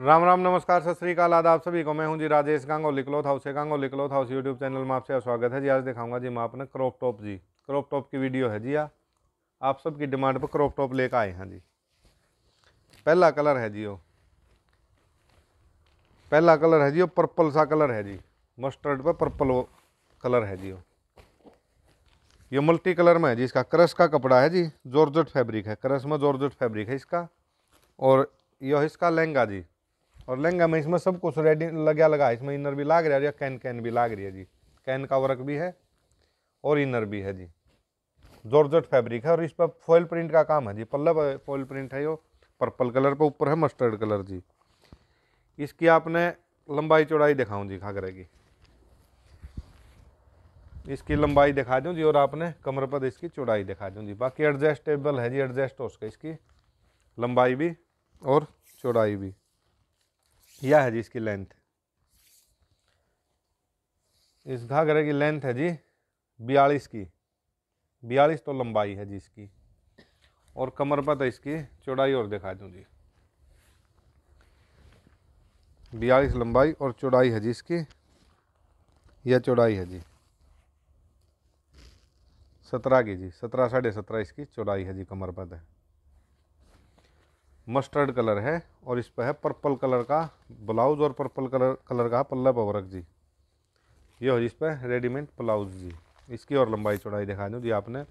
राम राम नमस्कार सत श्रीकाल आदाब सभी को मैं हूं जी राजेश गांगो लिखलो था उसे गांगो लिखलो था उस यूट्यूब चैनल में आपसे स्वागत है जी आज दिखाऊंगा जी मैं आपने क्रॉप टॉप जी क्रॉप टॉप की वीडियो है जी आप सबकी डिमांड पर क्रॉप टॉप लेकर आए हैं जी पहला कलर है जी वो पहला कलर है जी वो पर्पल सा कलर है जी मस्टर्ड पर पर्पल वो कलर है जी वो ये मल्टी कलर में है जी इसका क्रश का कपड़ा है जी जॉर्जट फैब्रिक है क्रश में जॉर्जट फैब्रिक है इसका और यह इसका लहंगा जी और लहंगा में इसमें सब कुछ रेडी लगा लगा इसमें इनर भी लाग रहा है कैन कैन भी लाग रही है जी कैन का वर्क भी है और इनर भी है जी जोर फैब्रिक है और इस पर फॉइल प्रिंट का काम है जी पल्लव फॉइल प्रिंट है यो पर्पल कलर पर ऊपर है मस्टर्ड कलर जी इसकी आपने लंबाई चौड़ाई दिखाऊँ जी घाघरे की इसकी लंबाई दिखा दूँ जी और आपने कमर पर इसकी चौड़ाई दिखा दूँ जी बाकी एडजस्टेबल है जी एडजस्ट हो सके इसकी लंबाई भी और चौड़ाई भी यह है जी इसकी लेंथ इस घाघरे की लेंथ है जी बयालीस की बयालीस तो लंबाई है जी इसकी और कमर पर तो इसकी चौड़ाई और दिखा दूँ जी बयालीस लंबाई और चौड़ाई है जी इसकी यह चौड़ाई है जी सत्रह की जी सत्रह साढ़े सत्रह इसकी चौड़ाई है जी कमर पद है तो। मस्टर्ड कलर है और इस पर है पर्पल कलर का ब्लाउज और पर्पल कलर कलर का पल्ला पवरक जी ये हो इस पर रेडीमेड ब्लाउज जी इसकी और लंबाई चौड़ाई दिखा दूँ जी आपने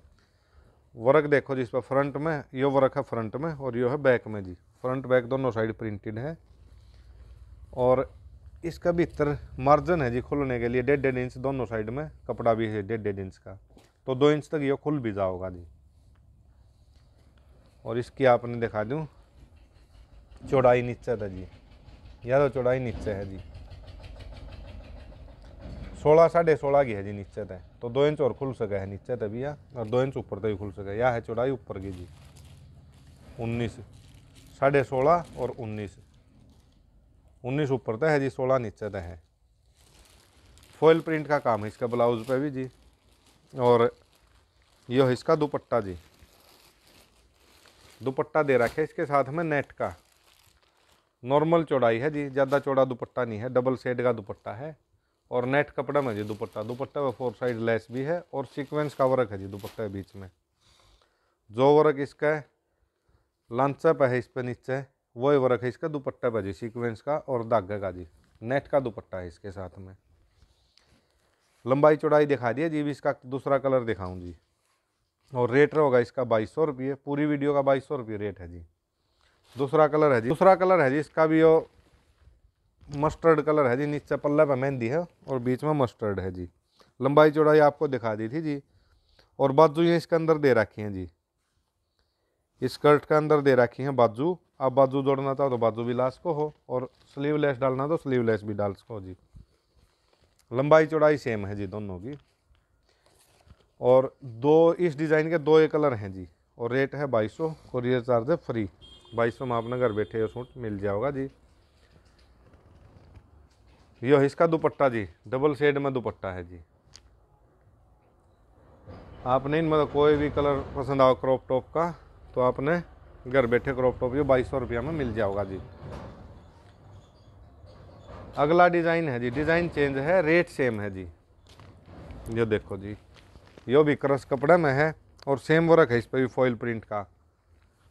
वर्क देखो जी इस पर फ्रंट में ये वर्क है फ्रंट में और ये है बैक में जी फ्रंट बैक दोनों साइड प्रिंटेड है और इसका भी इतर मार्जन है जी खुलने के लिए डेढ़ डेढ़ इंच दोनों साइड में कपड़ा भी है डेढ़ डेढ़ इंच का तो दो इंच तक ये खुल भी जाओगा जी और इसकी आपने दिखा दूँ चौड़ाई नीचे था जी यार चौड़ाई नीचे है जी सोलह साढ़े सोलह की है जी नीचे तक तो दो इंच और खुल सके है नीचे तक भैया और दो इंच ऊपर तक खुल सके यह है चौड़ाई ऊपर की जी उन्नीस साढ़े सोलह और उन्नीस उन्नीस ऊपर तय है जी सोलह नीचे तक है फॉइल प्रिंट का काम है इसका ब्लाउज पे भी जी और यह इसका दुपट्टा जी दुपट्टा दे रखे इसके साथ में नेट का नॉर्मल चौड़ाई है जी ज़्यादा चौड़ा दुपट्टा नहीं है डबल सेड का दुपट्टा है और नेट कपड़ा में जी दुपट्टा दुपट्टा में फोर साइड लेस भी है और सीक्वेंस का वर्क है जी दुपट्टा के बीच में जो वर्क इसका लंचअप है इस पर नीचे वही वर्क है इसका दुपट्टा पर जी सीक्वेंस का और धागे का जी नेट का दुपट्टा है इसके साथ में लंबाई चौड़ाई दिखा दिया जी भी इसका दूसरा कलर दिखाऊँ जी और रेट होगा इसका बाईस सौ रुपये पूरी वीडियो का बाईस सौ रुपये रेट है जी दूसरा कलर है जी दूसरा कलर है जी इसका भी वो मस्टर्ड कलर है जी नीचे पल्ला पर मेहंदी है और बीच में मस्टर्ड है जी लंबाई चौड़ाई आपको दिखा दी थी जी और बाजू ये इसके अंदर दे रखी हैं जी इस स्कर्ट के अंदर दे रखी हैं बाजू आप बाजू जोड़ना चाहो तो बाजू भी लाश को हो और लेस डालना तो स्लीवलेस भी डाल सको जी लंबाई चौड़ाई सेम है जी दोनों की और दो इस डिज़ाइन के दो ये कलर हैं जी और रेट है बाईस सौ कोरियर चार्ज फ्री बाईस सौ में घर बैठे ये सूट मिल जाओगा जी यो इसका दुपट्टा जी डबल शेड में दुपट्टा है जी आपने इनमें मतलब कोई भी कलर पसंद आओ क्रॉप टॉप का तो आपने घर बैठे क्रॉप टॉप ये बाईस सौ रुपया में मिल जाओगा जी अगला डिज़ाइन है जी डिज़ाइन चेंज है रेट सेम है जी ये देखो जी यो भी क्रस कपड़े में है और सेम वर्क है इस पर भी फॉइल प्रिंट का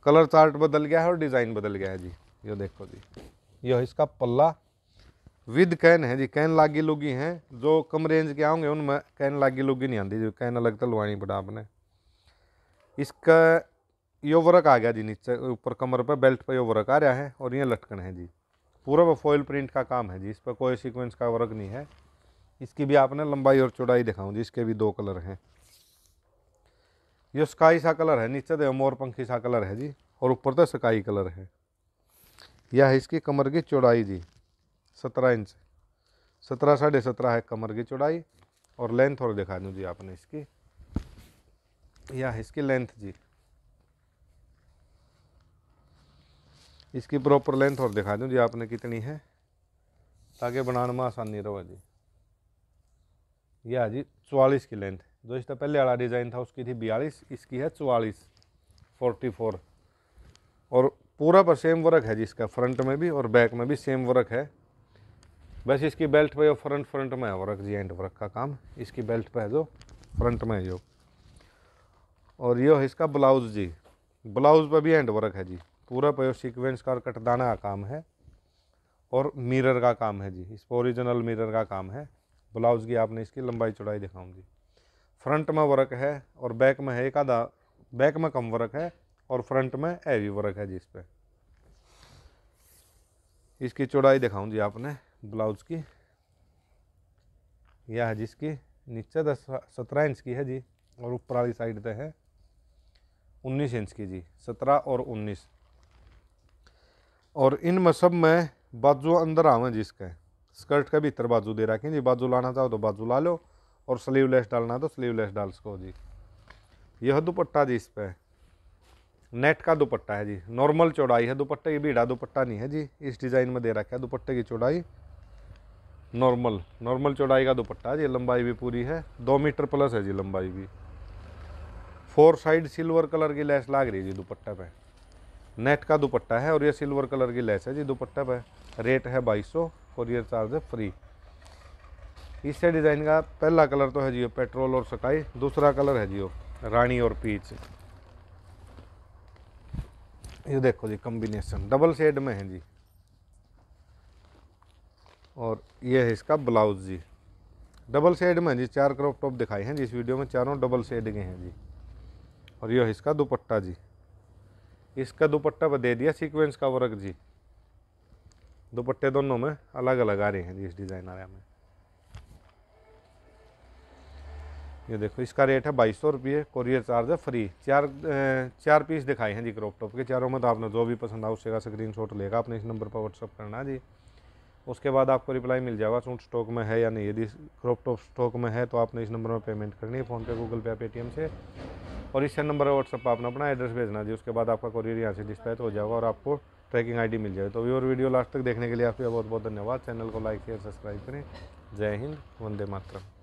कलर चार्ट बदल गया है और डिज़ाइन बदल गया है जी ये देखो जी यह इसका पल्ला विद कैन है जी कैन लागी लुगी हैं जो कम रेंज के आओगे उनमें कैन लागी लुगी नहीं आती जो कैन अलग तो लुवानी पड़ा आपने इसका यो वर्क आ गया जी नीचे ऊपर कमर पर बेल्ट पर यो वर्क आ रहा है और ये लटकन है जी पूरा वो प्रिंट का काम है जी इस पर कोई सीक्वेंस का वर्क नहीं है इसकी भी आपने लंबाई और चौड़ाई दिखाऊँ जी इसके भी दो कलर हैं ये स्काई सा कलर है नीचे देखो पंखी सा कलर है जी और ऊपर तो स्काई कलर है यह है इसकी कमर की चौड़ाई जी सत्रह इंच सत्रह साढ़े सत्रह है कमर की चौड़ाई और लेंथ और दिखा दूँ जी आपने इसकी यह है इसकी लेंथ जी इसकी प्रॉपर लेंथ और दिखा दूँ जी आपने कितनी है ताकि बनाने में आसानी रहो जी यह जी चवालीस की लेंथ जो इसका तो पहले वाला डिज़ाइन था उसकी थी बयालीस इसकी है चवालीस फोर्टी फोर और पूरा पर सेम वर्क है जिसका फ्रंट में भी और बैक में भी सेम वर्क है बस इसकी बेल्ट पे जो फ्रंट फ्रंट में है वर्क जी एंड वर्क का काम इसकी बेल्ट पे है जो फ्रंट में है जो और है इसका ब्लाउज़ जी ब्लाउज़ पर भी एंड वर्क है जी पूरा पे सिक्वेंस का और कटदाना का काम है और मिरर का काम है जी इस पर ओरिजिनल मिरर का काम है ब्लाउज़ की आपने इसकी लंबाई चौड़ाई दिखाऊँ जी फ्रंट में वर्क है और बैक में है एक आधा बैक में कम वर्क है और फ्रंट में हैवी वर्क है जिस पे इसकी चौड़ाई दिखाऊं जी आपने ब्लाउज की यह है जिसकी नीचे दस सत्रह इंच की है जी और ऊपर वाली साइड पे है उन्नीस इंच की जी सत्रह और उन्नीस और इन में सब में बाजू अंदर आवे जिसके स्कर्ट का भीतर बाजू दे रखें जी बाजू लाना चाहो तो बाजू ला लो और स्लीवलेस डालना तो स्लीवलेस डाल सको जी यह दुपट्टा जी इस पर नेट का दुपट्टा है जी नॉर्मल चौड़ाई है दुपट्टे की भीड़ा दुपट्टा नहीं है जी इस डिज़ाइन में दे रखा है दुपट्टे की चौड़ाई नॉर्मल नॉर्मल चौड़ाई का दुपट्टा है जी लंबाई भी पूरी है दो मीटर प्लस है जी लंबाई भी फोर साइड सिल्वर कलर की लैस लाग रही है जी दुपट्टे पे नेट का दुपट्टा है और ये सिल्वर कलर की लैस है जी दुपट्टे पे रेट है बाईस और ये चार्ज है फ्री इससे डिज़ाइन का पहला कलर तो है जियो पेट्रोल और सटाई दूसरा कलर है जियो रानी और पीच ये देखो जी कम्बिनेशन डबल शेड में है जी और ये है इसका ब्लाउज जी डबल शेड में जी चार क्रॉप टॉप दिखाए हैं जिस वीडियो में चारों डबल शेड के हैं जी और यह है इसका दुपट्टा जी इसका दुपट्टा पर दे दिया सीक्वेंस का वर्क जी दुपट्टे दोनों में अलग अलग आ रहे हैं जी इस डिज़ाइन आया में ये देखो इसका रेट है बाईस सौ रुपये कोरियर चार्ज है फ्री चार चार पीस दिखाए हैं जी क्रॉप टॉप के चारों में तो आपने जो भी पसंद आओ उसका स्क्रीन शॉट लेगा आपने इस नंबर पर व्हाट्सअप करना जी उसके बाद आपको रिप्लाई मिल जाएगा सूट स्टॉक में है या नहीं यदि क्रॉप टॉप स्टॉक में है तो आपने इस नंबर में पेमेंट करनी है फ़ोनपे गूगल पे पेटीएम से और इस नंबर पर व्हाट्सअप पर आपने अपना एड्रेस भेजना जी उसके बाद आपका कोरियर यहाँ से डिस्पैच हो जाएगा और आपको ट्रैकिंग आई मिल जाएगी तो व्यवर वीडियो लास्ट तक देखने के लिए आपका बहुत बहुत धन्यवाद चैनल को लाइक शेयर सब्सक्राइब करें जय हिंद वंदे मातरम